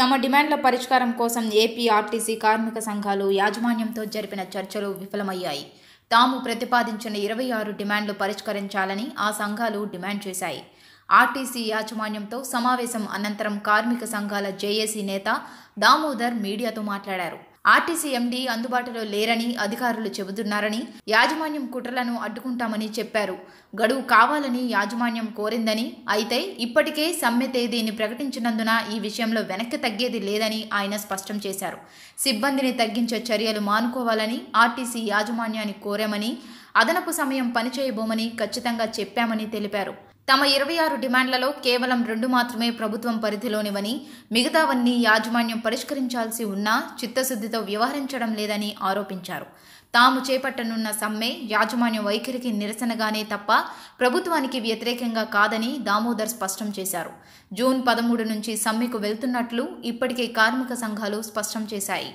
తమ డిమాండ్ల పరిష్కారం కోసం ఏపీ ఆర్టీసీ కార్మిక సంఘాలు యాజమాన్యంతో జరిపిన చర్చలు విఫలమయ్యాయి తాము ప్రతిపాదించిన ఇరవై ఆరు డిమాండ్లు పరిష్కరించాలని ఆ సంఘాలు డిమాండ్ చేశాయి ఆర్టీసీ యాజమాన్యంతో సమావేశం అనంతరం కార్మిక సంఘాల జేఏసీ నేత దామోదర్ మీడియాతో మాట్లాడారు ఆర్టీసీ ఎండీ అందుబాటులో లేరని అధికారులు చెబుతున్నారని యాజమాన్యం కుట్రలను అడ్డుకుంటామని చెప్పారు గడువు కావాలని యాజమాన్యం కోరిందని అయితే ఇప్పటికే సమ్మె తేదీని ప్రకటించినందున ఈ విషయంలో వెనక్కి తగ్గేది లేదని ఆయన స్పష్టం చేశారు సిబ్బందిని తగ్గించే చర్యలు మానుకోవాలని ఆర్టీసీ యాజమాన్యాన్ని కోరామని అదనపు సమయం పనిచేయబోమని ఖచ్చితంగా చెప్పామని తెలిపారు తమ ఇరవై ఆరు డిమాండ్లలో కేవలం రెండు మాత్రమే ప్రభుత్వం పరిధిలోనివని మిగతావన్నీ యాజమాన్యం పరిష్కరించాల్సి ఉన్నా చిత్తశుద్ధితో వ్యవహరించడం లేదని ఆరోపించారు తాము చేపట్టనున్న సమ్మె యాజమాన్య వైఖరికి నిరసనగానే తప్ప ప్రభుత్వానికి వ్యతిరేకంగా కాదని దామోదర్ స్పష్టం చేశారు జూన్ పదమూడు నుంచి సమ్మెకు వెళ్తున్నట్లు ఇప్పటికే కార్మిక సంఘాలు స్పష్టం చేశాయి